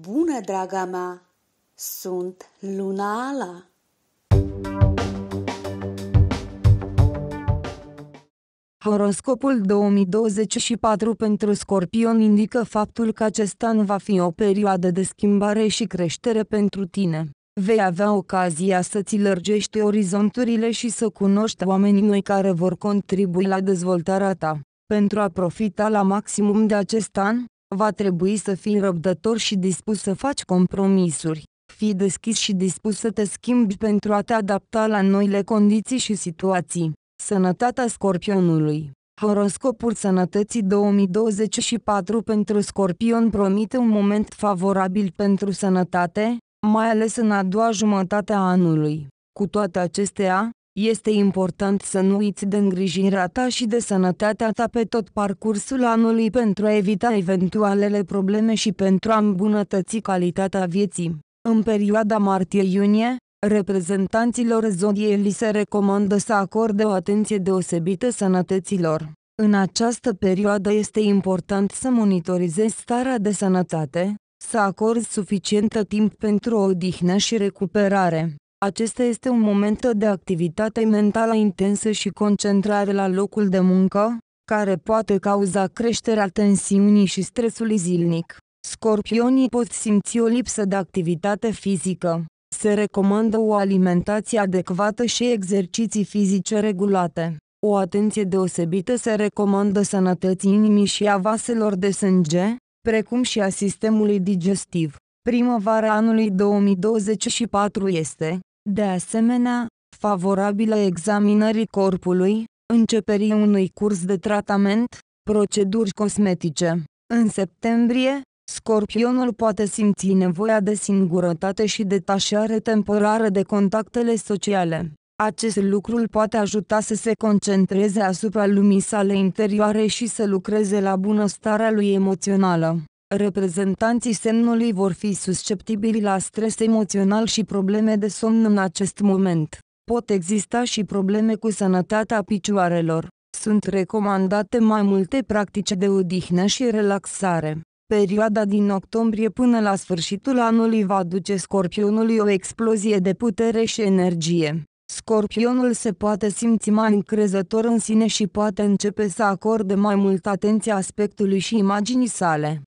Bună, draga mea! Sunt Luna Ala! Horoscopul 2024 pentru Scorpion indică faptul că acest an va fi o perioadă de schimbare și creștere pentru tine. Vei avea ocazia să ți lărgești orizonturile și să cunoști oamenii noi care vor contribui la dezvoltarea ta. Pentru a profita la maximum de acest an, Va trebui să fii răbdător și dispus să faci compromisuri. Fii deschis și dispus să te schimbi pentru a te adapta la noile condiții și situații. Sănătatea scorpionului Horoscopul sănătății 2024 pentru scorpion promite un moment favorabil pentru sănătate, mai ales în a doua jumătate a anului. Cu toate acestea, este important să nu uiți de îngrijirea ta și de sănătatea ta pe tot parcursul anului pentru a evita eventualele probleme și pentru a îmbunătăți calitatea vieții. În perioada martie-iunie, reprezentanților zodiei li se recomandă să acorde o atenție deosebită sănătăților. În această perioadă este important să monitorizezi starea de sănătate, să acorzi suficientă timp pentru o odihnă și recuperare. Acesta este un moment de activitate mentală intensă și concentrare la locul de muncă, care poate cauza creșterea tensiunii și stresului zilnic. Scorpionii pot simți o lipsă de activitate fizică. Se recomandă o alimentație adecvată și exerciții fizice regulate. O atenție deosebită se recomandă sănătății inimii și a vaselor de sânge, precum și a sistemului digestiv. Primăvara anului 2024 este, de asemenea, favorabilă examinării corpului, începerii unui curs de tratament, proceduri cosmetice. În septembrie, Scorpionul poate simți nevoia de singurătate și detașare temporară de contactele sociale. Acest lucru îl poate ajuta să se concentreze asupra lumii sale interioare și să lucreze la bunăstarea lui emoțională. Reprezentanții semnului vor fi susceptibili la stres emoțional și probleme de somn în acest moment. Pot exista și probleme cu sănătatea picioarelor. Sunt recomandate mai multe practici de odihnă și relaxare. Perioada din octombrie până la sfârșitul anului va duce scorpionului o explozie de putere și energie. Scorpionul se poate simți mai încrezător în sine și poate începe să acorde mai mult atenție aspectului și imaginii sale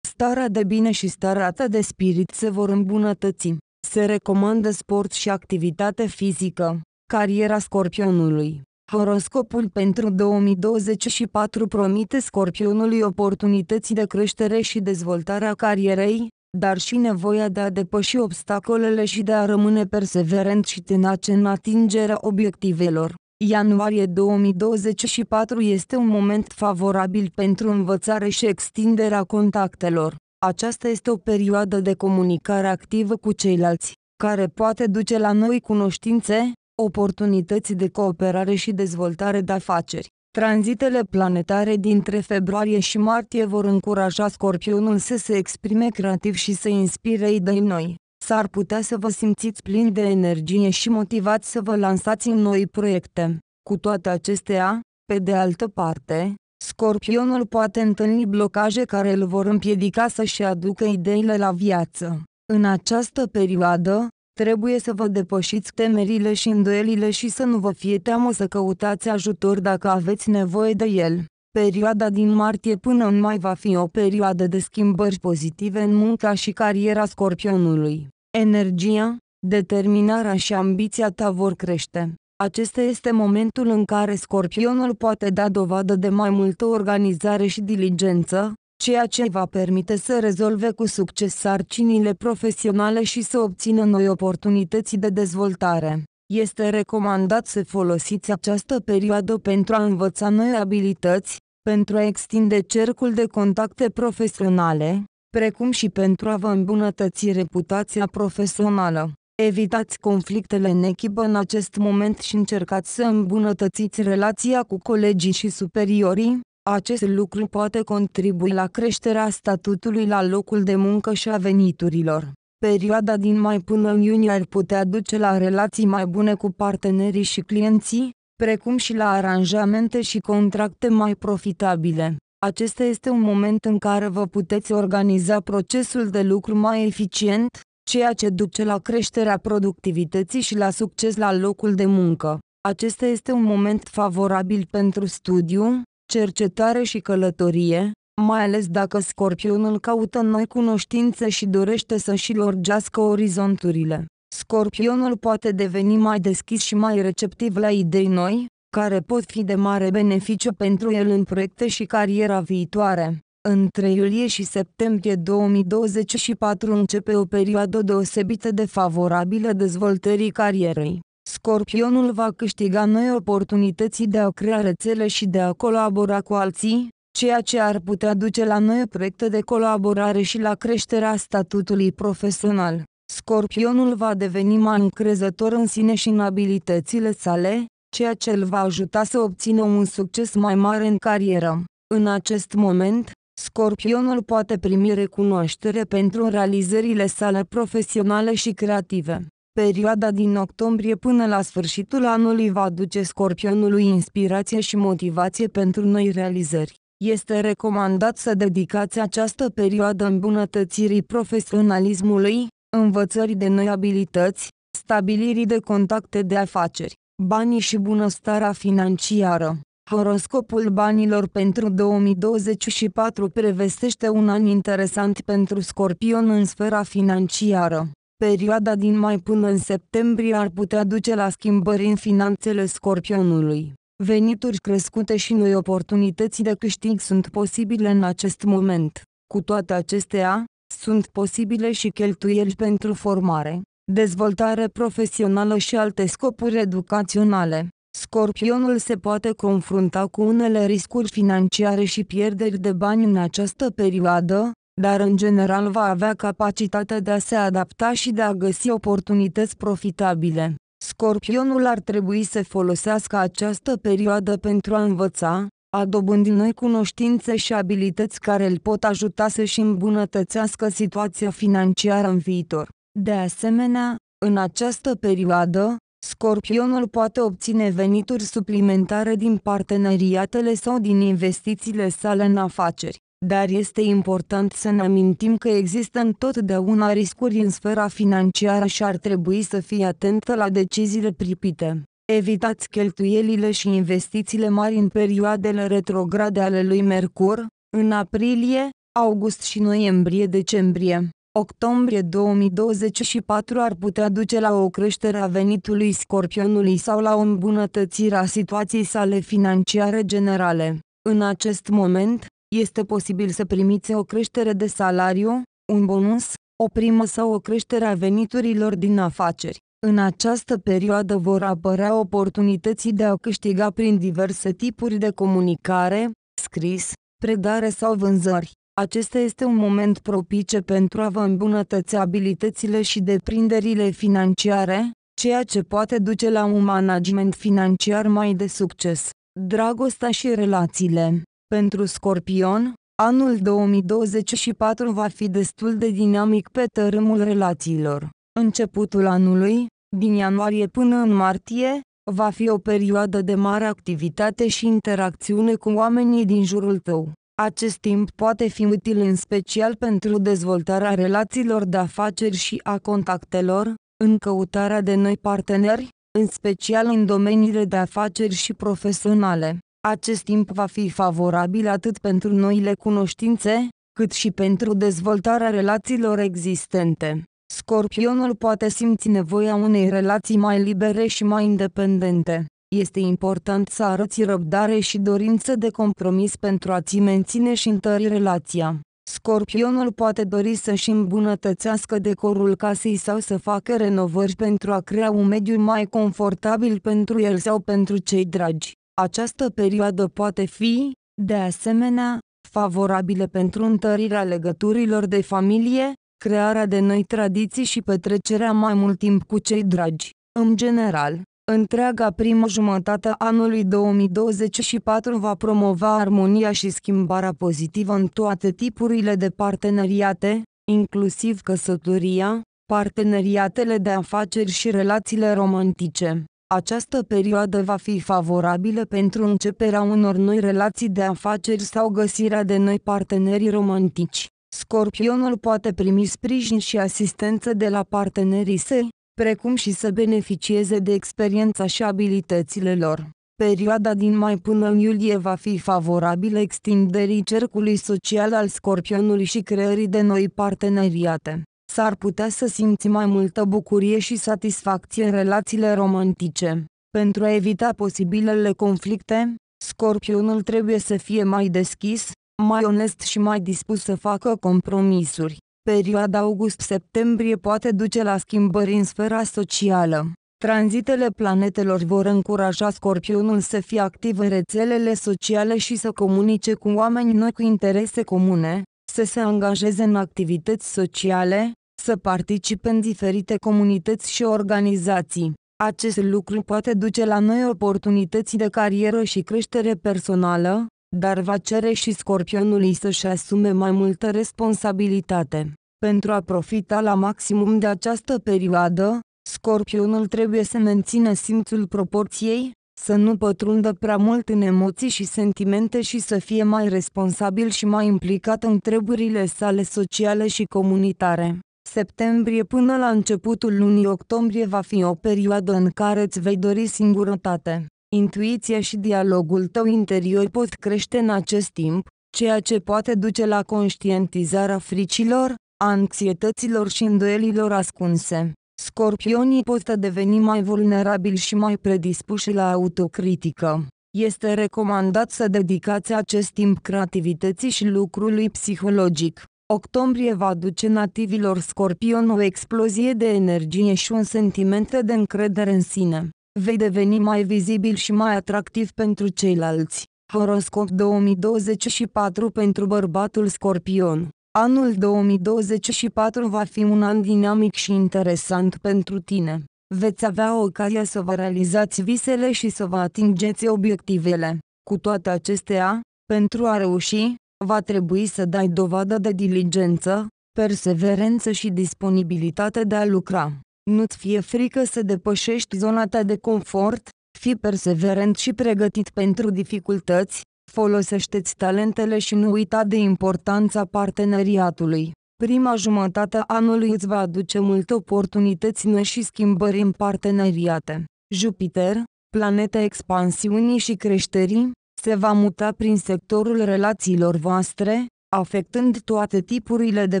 starea de bine și starea ta de spirit se vor îmbunătăți. Se recomandă sport și activitate fizică. Cariera scorpionului Horoscopul pentru 2024 promite scorpionului oportunități de creștere și dezvoltare a carierei, dar și nevoia de a depăși obstacolele și de a rămâne perseverent și tenace în atingerea obiectivelor. Ianuarie 2024 este un moment favorabil pentru învățare și extinderea contactelor. Aceasta este o perioadă de comunicare activă cu ceilalți, care poate duce la noi cunoștințe, oportunități de cooperare și dezvoltare de afaceri. Tranzitele planetare dintre februarie și martie vor încuraja Scorpionul să se exprime creativ și să inspire idei noi s-ar putea să vă simțiți plini de energie și motivați să vă lansați în noi proiecte. Cu toate acestea, pe de altă parte, Scorpionul poate întâlni blocaje care îl vor împiedica să-și aducă ideile la viață. În această perioadă, trebuie să vă depășiți temerile și îndoielile și să nu vă fie teamă să căutați ajutor dacă aveți nevoie de el. Perioada din martie până în mai va fi o perioadă de schimbări pozitive în munca și cariera scorpionului. Energia, determinarea și ambiția ta vor crește. Acesta este momentul în care scorpionul poate da dovadă de mai multă organizare și diligență, ceea ce va permite să rezolve cu succes sarcinile profesionale și să obțină noi oportunități de dezvoltare. Este recomandat să folosiți această perioadă pentru a învăța noi abilități, pentru a extinde cercul de contacte profesionale, precum și pentru a vă îmbunătăți reputația profesională. Evitați conflictele în echipă în acest moment și încercați să îmbunătățiți relația cu colegii și superiorii. Acest lucru poate contribui la creșterea statutului la locul de muncă și a veniturilor. Perioada din mai până în iunie ar putea duce la relații mai bune cu partenerii și clienții, precum și la aranjamente și contracte mai profitabile. Acesta este un moment în care vă puteți organiza procesul de lucru mai eficient, ceea ce duce la creșterea productivității și la succes la locul de muncă. Acesta este un moment favorabil pentru studiu, cercetare și călătorie, mai ales dacă scorpionul caută noi cunoștințe și dorește să și lorgească orizonturile. Scorpionul poate deveni mai deschis și mai receptiv la idei noi, care pot fi de mare beneficiu pentru el în proiecte și cariera viitoare. Între iulie și septembrie 2024 începe o perioadă deosebită de favorabilă dezvoltării carierei. Scorpionul va câștiga noi oportunității de a crea rețele și de a colabora cu alții, ceea ce ar putea duce la noi proiecte de colaborare și la creșterea statutului profesional. Scorpionul va deveni mai încrezător în sine și în abilitățile sale, ceea ce îl va ajuta să obțină un succes mai mare în carieră. În acest moment, Scorpionul poate primi recunoaștere pentru realizările sale profesionale și creative. Perioada din octombrie până la sfârșitul anului va duce Scorpionului inspirație și motivație pentru noi realizări este recomandat să dedicați această perioadă îmbunătățirii profesionalismului, învățării de noi abilități, stabilirii de contacte de afaceri, banii și bunăstarea financiară. Horoscopul banilor pentru 2024 prevestește un an interesant pentru Scorpion în sfera financiară. Perioada din mai până în septembrie ar putea duce la schimbări în finanțele Scorpionului venituri crescute și noi oportunități de câștig sunt posibile în acest moment. Cu toate acestea, sunt posibile și cheltuieli pentru formare, dezvoltare profesională și alte scopuri educaționale. Scorpionul se poate confrunta cu unele riscuri financiare și pierderi de bani în această perioadă, dar în general va avea capacitatea de a se adapta și de a găsi oportunități profitabile. Scorpionul ar trebui să folosească această perioadă pentru a învăța, a dobândi noi cunoștințe și abilități care îl pot ajuta să-și îmbunătățească situația financiară în viitor. De asemenea, în această perioadă, Scorpionul poate obține venituri suplimentare din parteneriatele sau din investițiile sale în afaceri dar este important să ne amintim că există întotdeauna riscuri în sfera financiară și ar trebui să fii atentă la deciziile pripite. Evitați cheltuielile și investițiile mari în perioadele retrograde ale lui Mercur, în aprilie, august și noiembrie-decembrie. Octombrie 2024 ar putea duce la o creștere a venitului scorpionului sau la o îmbunătățire a situației sale financiare generale. În acest moment, este posibil să primiți o creștere de salariu, un bonus, o primă sau o creștere a veniturilor din afaceri. În această perioadă vor apărea oportunității de a câștiga prin diverse tipuri de comunicare, scris, predare sau vânzări. Acesta este un moment propice pentru a vă îmbunătăți abilitățile și deprinderile financiare, ceea ce poate duce la un management financiar mai de succes. Dragostea și relațiile pentru Scorpion, anul 2024 va fi destul de dinamic pe tărâmul relațiilor. Începutul anului, din ianuarie până în martie, va fi o perioadă de mare activitate și interacțiune cu oamenii din jurul tău. Acest timp poate fi util în special pentru dezvoltarea relațiilor de afaceri și a contactelor, în căutarea de noi parteneri, în special în domeniile de afaceri și profesionale. Acest timp va fi favorabil atât pentru noile cunoștințe, cât și pentru dezvoltarea relațiilor existente. Scorpionul poate simți nevoia unei relații mai libere și mai independente. Este important să arăți răbdare și dorință de compromis pentru a-ți menține și întări relația. Scorpionul poate dori să-și îmbunătățească decorul casei sau să facă renovări pentru a crea un mediu mai confortabil pentru el sau pentru cei dragi. Această perioadă poate fi, de asemenea, favorabilă pentru întărirea legăturilor de familie, crearea de noi tradiții și petrecerea mai mult timp cu cei dragi. În general, întreaga primă jumătate a anului 2024 va promova armonia și schimbarea pozitivă în toate tipurile de parteneriate, inclusiv căsătoria, parteneriatele de afaceri și relațiile romantice. Această perioadă va fi favorabilă pentru începerea unor noi relații de afaceri sau găsirea de noi parteneri romantici. Scorpionul poate primi sprijin și asistență de la partenerii săi, precum și să beneficieze de experiența și abilitățile lor. Perioada din mai până în iulie va fi favorabilă extinderii cercului social al scorpionului și creării de noi parteneriate s-ar putea să simți mai multă bucurie și satisfacție în relațiile romantice. Pentru a evita posibilele conflicte, scorpionul trebuie să fie mai deschis, mai onest și mai dispus să facă compromisuri. Perioada august-septembrie poate duce la schimbări în sfera socială. Tranzitele planetelor vor încuraja scorpionul să fie activ în rețelele sociale și să comunice cu oameni noi cu interese comune, să se angajeze în activități sociale, să participe în diferite comunități și organizații. Acest lucru poate duce la noi oportunități de carieră și creștere personală, dar va cere și scorpionului să-și asume mai multă responsabilitate. Pentru a profita la maximum de această perioadă, scorpionul trebuie să mențină simțul proporției, să nu pătrundă prea mult în emoții și sentimente și să fie mai responsabil și mai implicat în treburile sale sociale și comunitare. Septembrie până la începutul lunii octombrie va fi o perioadă în care îți vei dori singurătate. Intuiția și dialogul tău interior pot crește în acest timp, ceea ce poate duce la conștientizarea fricilor, anxietăților și îndoielilor ascunse. Scorpionii pot deveni mai vulnerabili și mai predispuși la autocritică. Este recomandat să dedicați acest timp creativității și lucrului psihologic. Octombrie va aduce nativilor scorpion o explozie de energie și un sentiment de încredere în sine. Vei deveni mai vizibil și mai atractiv pentru ceilalți. Horoscop 2024 pentru bărbatul scorpion. Anul 2024 va fi un an dinamic și interesant pentru tine. Veți avea ocazia să vă realizați visele și să vă atingeți obiectivele. Cu toate acestea, pentru a reuși, va trebui să dai dovadă de diligență, perseverență și disponibilitate de a lucra. Nu-ți fie frică să depășești zona ta de confort, fii perseverent și pregătit pentru dificultăți, folosește-ți talentele și nu uita de importanța parteneriatului. Prima jumătate a anului îți va aduce multe oportunități noi și schimbări în parteneriate. Jupiter, planeta expansiunii și creșterii, se va muta prin sectorul relațiilor voastre, afectând toate tipurile de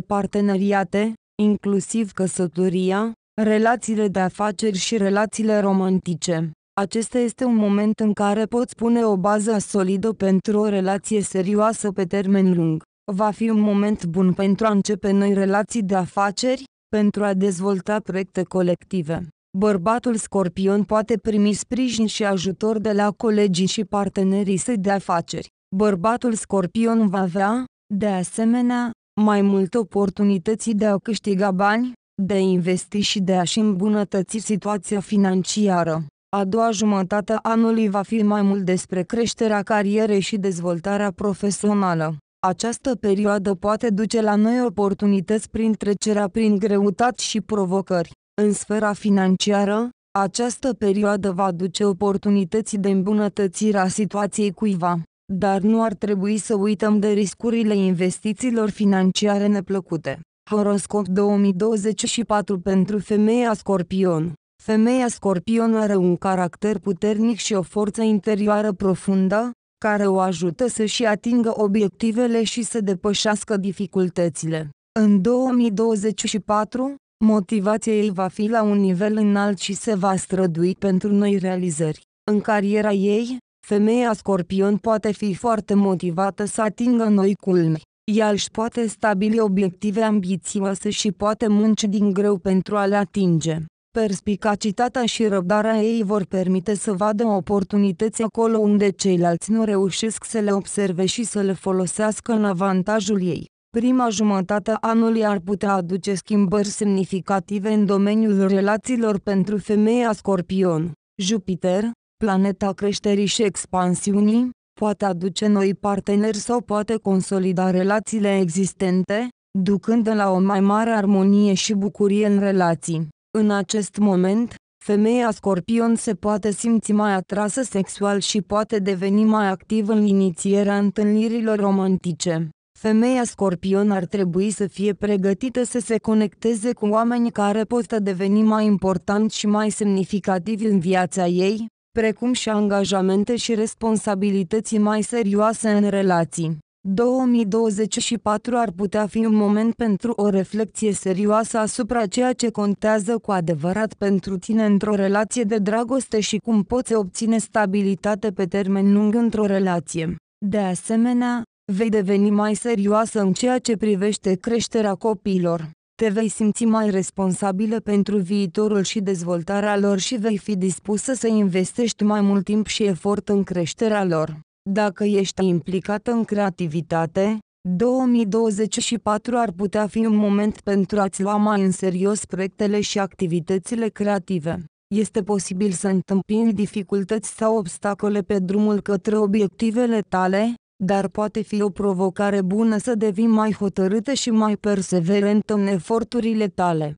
parteneriate, inclusiv căsătoria, relațiile de afaceri și relațiile romantice. Acesta este un moment în care poți pune o bază solidă pentru o relație serioasă pe termen lung. Va fi un moment bun pentru a începe noi relații de afaceri, pentru a dezvolta proiecte colective bărbatul scorpion poate primi sprijin și ajutor de la colegii și partenerii săi de afaceri. Bărbatul scorpion va avea, de asemenea, mai multe oportunități de a câștiga bani, de a investi și de a-și îmbunătăți situația financiară. A doua jumătate a anului va fi mai mult despre creșterea carierei și dezvoltarea profesională. Această perioadă poate duce la noi oportunități prin trecerea prin greutate și provocări. În sfera financiară, această perioadă va duce oportunități de îmbunătățire a situației cuiva, dar nu ar trebui să uităm de riscurile investițiilor financiare neplăcute. Horoscop 2024 pentru femeia Scorpion Femeia Scorpion are un caracter puternic și o forță interioară profundă, care o ajută să-și atingă obiectivele și să depășească dificultățile. În 2024, Motivația ei va fi la un nivel înalt și se va strădui pentru noi realizări. În cariera ei, femeia scorpion poate fi foarte motivată să atingă noi culmi. Ea își poate stabili obiective ambițioase și poate munci din greu pentru a le atinge. Perspicacitatea și răbdarea ei vor permite să vadă oportunități acolo unde ceilalți nu reușesc să le observe și să le folosească în avantajul ei. Prima jumătate a anului ar putea aduce schimbări semnificative în domeniul relațiilor pentru femeia Scorpion. Jupiter, planeta creșterii și expansiunii, poate aduce noi parteneri sau poate consolida relațiile existente, ducând la o mai mare armonie și bucurie în relații. În acest moment, femeia scorpion se poate simți mai atrasă sexual și poate deveni mai activ în inițierea întâlnirilor romantice. Femeia scorpion ar trebui să fie pregătită să se conecteze cu oameni care pot deveni mai importanți și mai semnificativi în viața ei, precum și angajamente și responsabilități mai serioase în relații. 2024 ar putea fi un moment pentru o reflexie serioasă asupra ceea ce contează cu adevărat pentru tine într-o relație de dragoste și cum poți obține stabilitate pe termen lung într-o relație. De asemenea, vei deveni mai serioasă în ceea ce privește creșterea copiilor. Te vei simți mai responsabilă pentru viitorul și dezvoltarea lor și vei fi dispusă să investești mai mult timp și efort în creșterea lor. Dacă ești implicată în creativitate, 2024 ar putea fi un moment pentru a-ți lua mai în serios proiectele și activitățile creative. Este posibil să întâmpini dificultăți sau obstacole pe drumul către obiectivele tale, dar poate fi o provocare bună să devii mai hotărâtă și mai perseverentă în eforturile tale.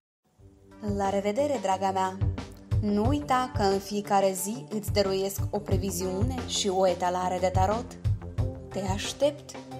La revedere, draga mea! Nu uita că în fiecare zi îți dăruiesc o previziune și o etalare de tarot. Te aștept!